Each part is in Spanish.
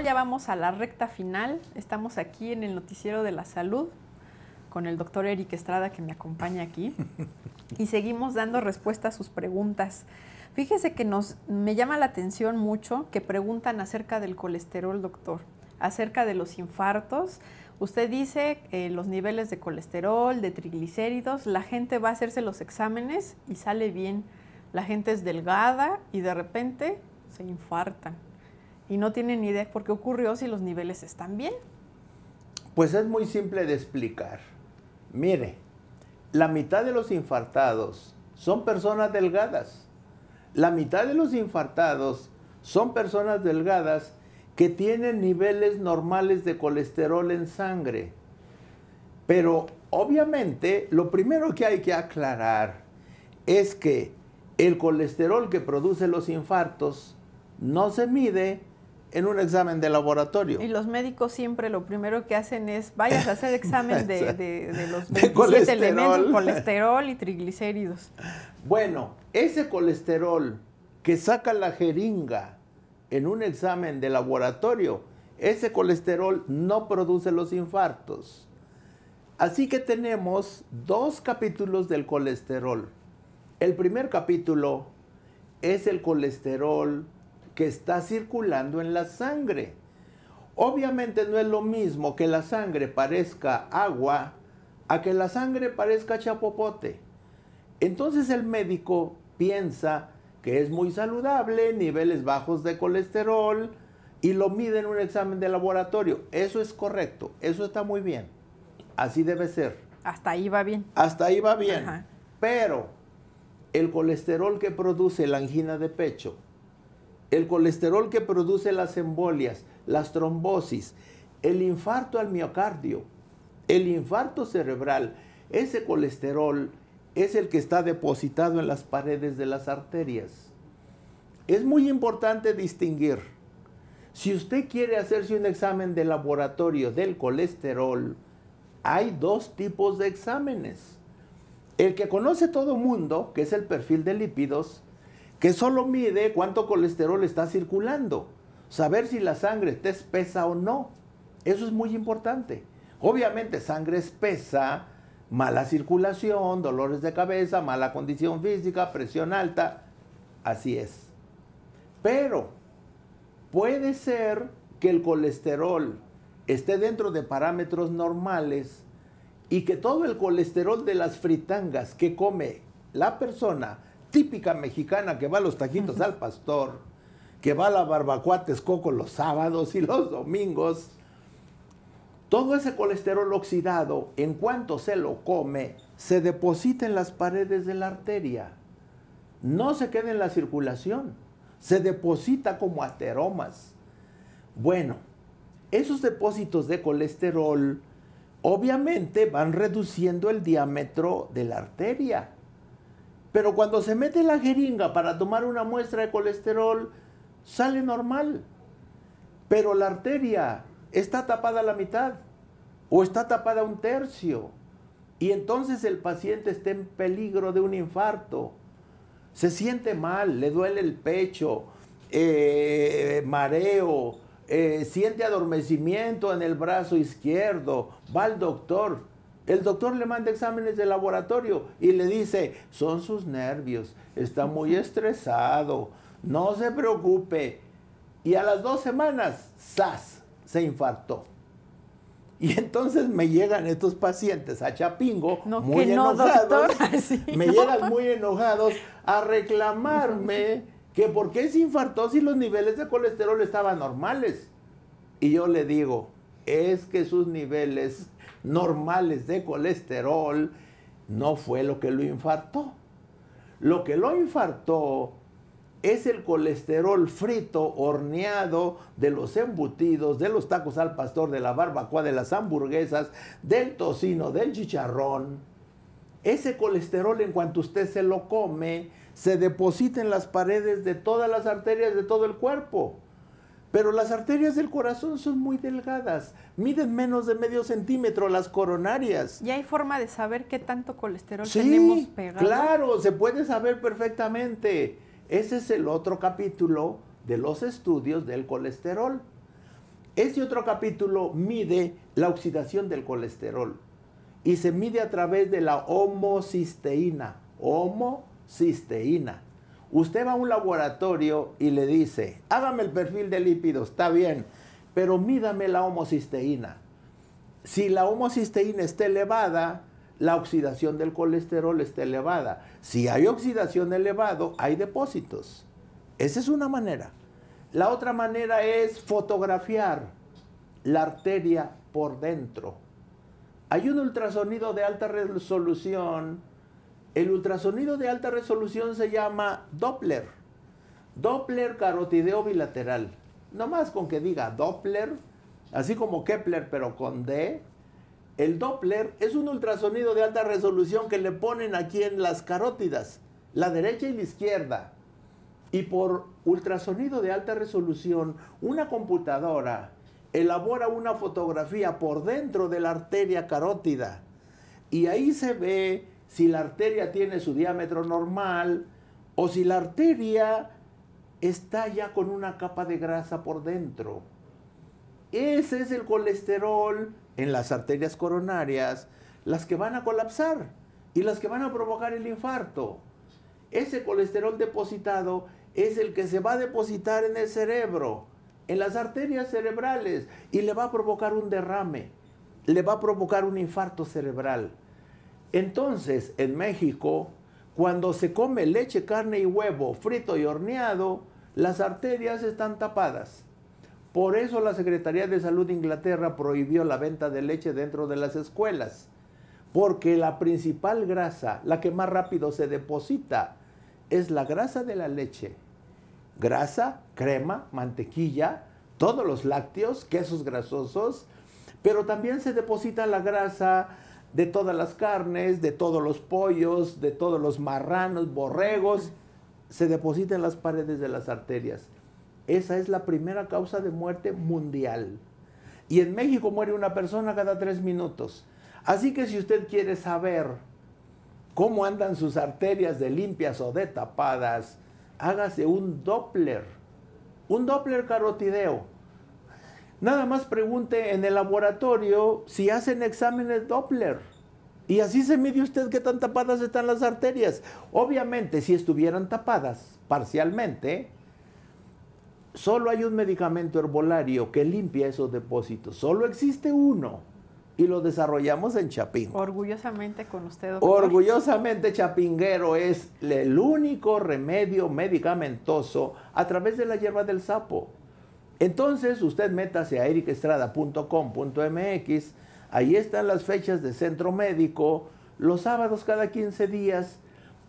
ya vamos a la recta final. Estamos aquí en el noticiero de la salud con el doctor Eric Estrada que me acompaña aquí y seguimos dando respuesta a sus preguntas. Fíjese que nos, me llama la atención mucho que preguntan acerca del colesterol, doctor, acerca de los infartos. Usted dice eh, los niveles de colesterol, de triglicéridos, la gente va a hacerse los exámenes y sale bien. La gente es delgada y de repente se infartan y no tienen ni idea por qué ocurrió si los niveles están bien. Pues es muy simple de explicar. Mire, la mitad de los infartados son personas delgadas. La mitad de los infartados son personas delgadas que tienen niveles normales de colesterol en sangre. Pero obviamente lo primero que hay que aclarar es que el colesterol que produce los infartos no se mide en un examen de laboratorio. Y los médicos siempre lo primero que hacen es, vayas a hacer examen de, los 27 de elementos, colesterol y triglicéridos. Bueno, ese colesterol que saca la jeringa en un examen de laboratorio, ese colesterol no produce los infartos. Así que tenemos dos capítulos del colesterol. El primer capítulo es el colesterol que está circulando en la sangre. Obviamente no es lo mismo que la sangre parezca agua a que la sangre parezca chapopote. Entonces el médico piensa que es muy saludable, niveles bajos de colesterol, y lo mide en un examen de laboratorio. Eso es correcto, eso está muy bien. Así debe ser. Hasta ahí va bien. Hasta ahí va bien. Pero el colesterol que produce la angina de pecho el colesterol que produce las embolias, las trombosis, el infarto al miocardio, el infarto cerebral, ese colesterol es el que está depositado en las paredes de las arterias. Es muy importante distinguir. Si usted quiere hacerse un examen de laboratorio del colesterol, hay dos tipos de exámenes. El que conoce todo mundo, que es el perfil de lípidos, que solo mide cuánto colesterol está circulando, saber si la sangre está espesa o no. Eso es muy importante. Obviamente sangre espesa, mala circulación, dolores de cabeza, mala condición física, presión alta, así es. Pero puede ser que el colesterol esté dentro de parámetros normales y que todo el colesterol de las fritangas que come la persona típica mexicana que va a los taquitos al pastor, que va a la barbacoa Texcoco los sábados y los domingos. Todo ese colesterol oxidado, en cuanto se lo come, se deposita en las paredes de la arteria. No se queda en la circulación. Se deposita como ateromas. Bueno, esos depósitos de colesterol obviamente van reduciendo el diámetro de la arteria. Pero cuando se mete la jeringa para tomar una muestra de colesterol, sale normal. Pero la arteria está tapada a la mitad o está tapada a un tercio. Y entonces el paciente está en peligro de un infarto. Se siente mal, le duele el pecho, eh, mareo, eh, siente adormecimiento en el brazo izquierdo, va al doctor el doctor le manda exámenes de laboratorio y le dice, son sus nervios, está muy estresado, no se preocupe. Y a las dos semanas, ¡zas! Se infartó. Y entonces me llegan estos pacientes a Chapingo muy enojados. me llegan muy enojados a reclamarme que por qué se infartó si los niveles de colesterol estaban normales. Y yo le digo, es que sus niveles normales de colesterol, no fue lo que lo infartó. Lo que lo infartó es el colesterol frito, horneado, de los embutidos, de los tacos al pastor, de la barbacoa, de las hamburguesas, del tocino, del chicharrón. Ese colesterol en cuanto usted se lo come, se deposita en las paredes de todas las arterias de todo el cuerpo. Pero las arterias del corazón son muy delgadas, miden menos de medio centímetro las coronarias. ¿Y hay forma de saber qué tanto colesterol tenemos pegado? Claro, se puede saber perfectamente. Ese es el otro capítulo de los estudios del colesterol. Ese otro capítulo mide la oxidación del colesterol y se mide a través de la homocisteína. Homocisteína Usted va a un laboratorio y le dice, hágame el perfil de lípidos, está bien, pero mídame la homocisteína. Si la homocisteína está elevada, la oxidación del colesterol está elevada. Si hay oxidación elevado, hay depósitos. Esa es una manera. La otra manera es fotografiar la arteria por dentro. Hay un ultrasonido de alta resolución el ultrasonido de alta resolución se llama Doppler. Doppler carotideo bilateral. Nomás con que diga Doppler, así como Kepler, pero con D. El Doppler es un ultrasonido de alta resolución que le ponen aquí en las carótidas, la derecha y la izquierda. Y por ultrasonido de alta resolución, una computadora elabora una fotografía por dentro de la arteria carótida. Y ahí se ve si la arteria tiene su diámetro normal o si la arteria está ya con una capa de grasa por dentro. Ese es el colesterol en las arterias coronarias, las que van a colapsar y las que van a provocar el infarto. Ese colesterol depositado es el que se va a depositar en el cerebro, en las arterias cerebrales, y le va a provocar un derrame, le va a provocar un infarto cerebral. Entonces, en México, cuando se come leche, carne y huevo frito y horneado, las arterias están tapadas. Por eso la Secretaría de Salud de Inglaterra prohibió la venta de leche dentro de las escuelas, porque la principal grasa, la que más rápido se deposita, es la grasa de la leche. Grasa, crema, mantequilla, todos los lácteos, quesos grasosos, pero también se deposita la grasa de todas las carnes, de todos los pollos, de todos los marranos, borregos, se depositan en las paredes de las arterias. Esa es la primera causa de muerte mundial. Y en México muere una persona cada tres minutos. Así que si usted quiere saber cómo andan sus arterias de limpias o de tapadas, hágase un Doppler, un Doppler carotideo. Nada más pregunte en el laboratorio si hacen exámenes Doppler. Y así se mide usted qué tan tapadas están las arterias. Obviamente, si estuvieran tapadas parcialmente, solo hay un medicamento herbolario que limpia esos depósitos. Solo existe uno. Y lo desarrollamos en Chapín. Orgullosamente con usted, doctor. Orgullosamente, Chapinguero es el único remedio medicamentoso a través de la hierba del sapo. Entonces usted métase a ericestrada.com.mx, ahí están las fechas de centro médico, los sábados cada 15 días,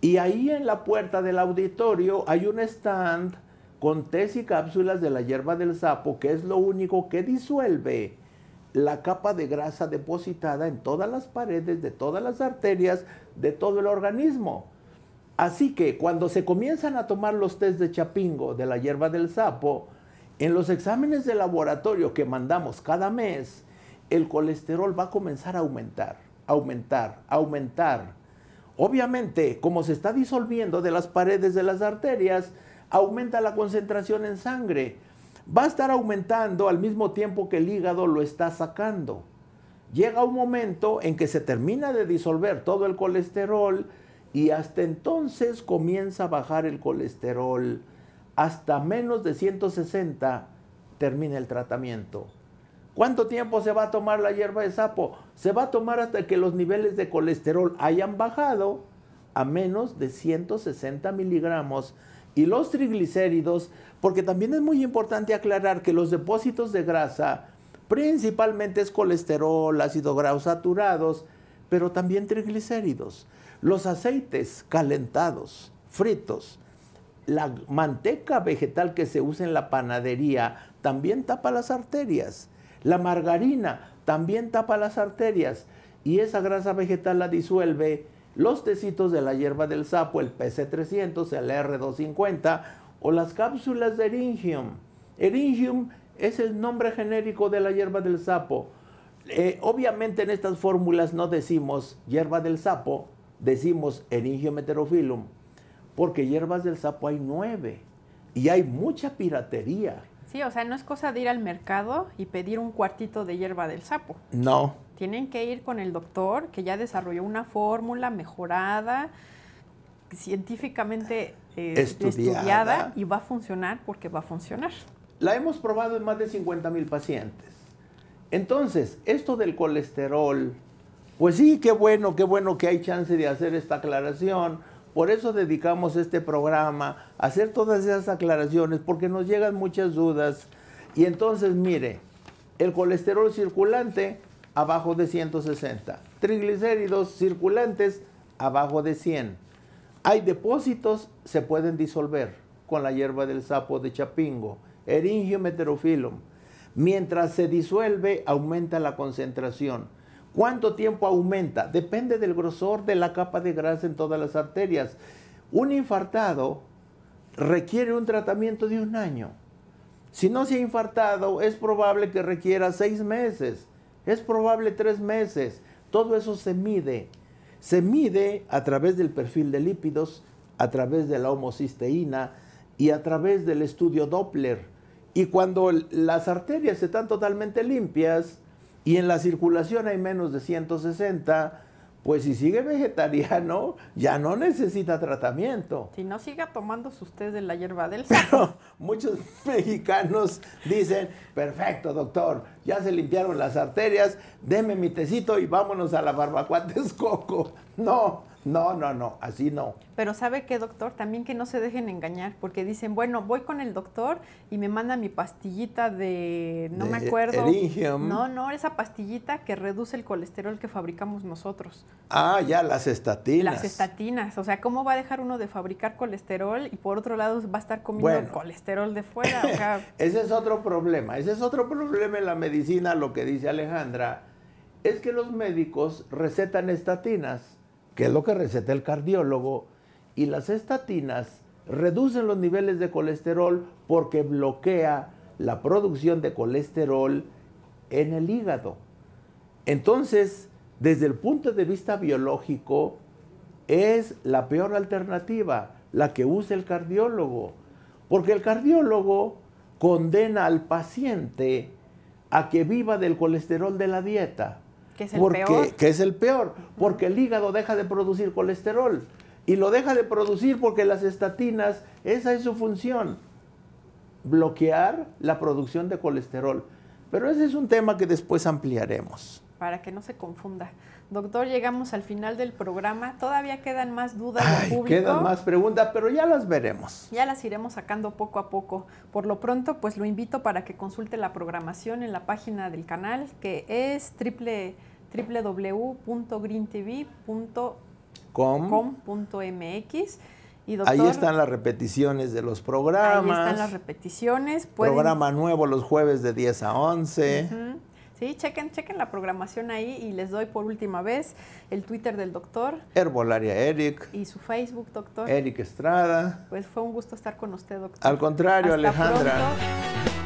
y ahí en la puerta del auditorio hay un stand con tés y cápsulas de la hierba del sapo, que es lo único que disuelve la capa de grasa depositada en todas las paredes, de todas las arterias, de todo el organismo. Así que cuando se comienzan a tomar los test de chapingo de la hierba del sapo, en los exámenes de laboratorio que mandamos cada mes, el colesterol va a comenzar a aumentar, aumentar, aumentar. Obviamente, como se está disolviendo de las paredes de las arterias, aumenta la concentración en sangre. Va a estar aumentando al mismo tiempo que el hígado lo está sacando. Llega un momento en que se termina de disolver todo el colesterol y hasta entonces comienza a bajar el colesterol hasta menos de 160 termina el tratamiento. ¿Cuánto tiempo se va a tomar la hierba de sapo? Se va a tomar hasta que los niveles de colesterol hayan bajado a menos de 160 miligramos y los triglicéridos, porque también es muy importante aclarar que los depósitos de grasa principalmente es colesterol, ácido graso saturados, pero también triglicéridos. Los aceites calentados, fritos, la manteca vegetal que se usa en la panadería también tapa las arterias. La margarina también tapa las arterias. Y esa grasa vegetal la disuelve los tecitos de la hierba del sapo, el PC300, el R250 o las cápsulas de Eringium. Eringium es el nombre genérico de la hierba del sapo. Eh, obviamente en estas fórmulas no decimos hierba del sapo, decimos Eringium heterophyllum porque hierbas del sapo hay nueve y hay mucha piratería. Sí, o sea, no es cosa de ir al mercado y pedir un cuartito de hierba del sapo. No. Tienen que ir con el doctor que ya desarrolló una fórmula mejorada, científicamente eh, estudiada. estudiada. y va a funcionar porque va a funcionar. La hemos probado en más de 50 mil pacientes. Entonces, esto del colesterol, pues sí, qué bueno, qué bueno que hay chance de hacer esta aclaración por eso dedicamos este programa a hacer todas esas aclaraciones, porque nos llegan muchas dudas. Y entonces, mire, el colesterol circulante abajo de 160, triglicéridos circulantes abajo de 100. Hay depósitos, se pueden disolver con la hierba del sapo de chapingo, Eringium heterophyllum. Mientras se disuelve, aumenta la concentración. ¿Cuánto tiempo aumenta? Depende del grosor de la capa de grasa en todas las arterias. Un infartado requiere un tratamiento de un año. Si no se ha infartado, es probable que requiera seis meses, es probable tres meses. Todo eso se mide. Se mide a través del perfil de lípidos, a través de la homocisteína y a través del estudio Doppler. Y cuando las arterias están totalmente limpias, y en la circulación hay menos de 160, pues si sigue vegetariano, ya no necesita tratamiento. Si no siga tomando usted de la hierba del cielo. muchos mexicanos dicen, perfecto doctor, ya se limpiaron las arterias, deme mi tecito y vámonos a la barbacoa Texcoco. No, no, no, no, así no. Pero sabe qué, doctor, también que no se dejen engañar, porque dicen, bueno, voy con el doctor y me manda mi pastillita de, no me acuerdo. No, no, esa pastillita que reduce el colesterol que fabricamos nosotros. Ah, ya, las estatinas. Las estatinas, o sea, ¿cómo va a dejar uno de fabricar colesterol y por otro lado va a estar comiendo colesterol de fuera? ese es otro problema, ese es otro problema en la medicina, lo que dice Alejandra, es que los médicos recetan estatinas que es lo que receta el cardiólogo, y las estatinas reducen los niveles de colesterol porque bloquea la producción de colesterol en el hígado. Entonces, desde el punto de vista biológico, es la peor alternativa, la que usa el cardiólogo, porque el cardiólogo condena al paciente a que viva del colesterol de la dieta. Que es el es el peor, porque el hígado deja de producir colesterol. Y lo deja de producir porque las estatinas, esa es su función, bloquear la producción de colesterol. Pero ese es un tema que después ampliaremos. Para que no se confunda. Doctor, llegamos al final del programa. Todavía quedan más dudas del público. Quedan más preguntas, pero ya las veremos. Ya las iremos sacando poco a poco. Por lo pronto, pues lo invito para que consulte la programación en la página del canal, que es www.greentv.com.mx ahí están las repeticiones de los programas. Ahí están las repeticiones. Programa nuevo los jueves de 10 a 11. Sí, chequen, chequen la programación ahí y les doy por última vez el Twitter del doctor. Herbolaria Eric. Y su Facebook, doctor. Eric Estrada. Pues fue un gusto estar con usted, doctor. Al contrario, Alejandra.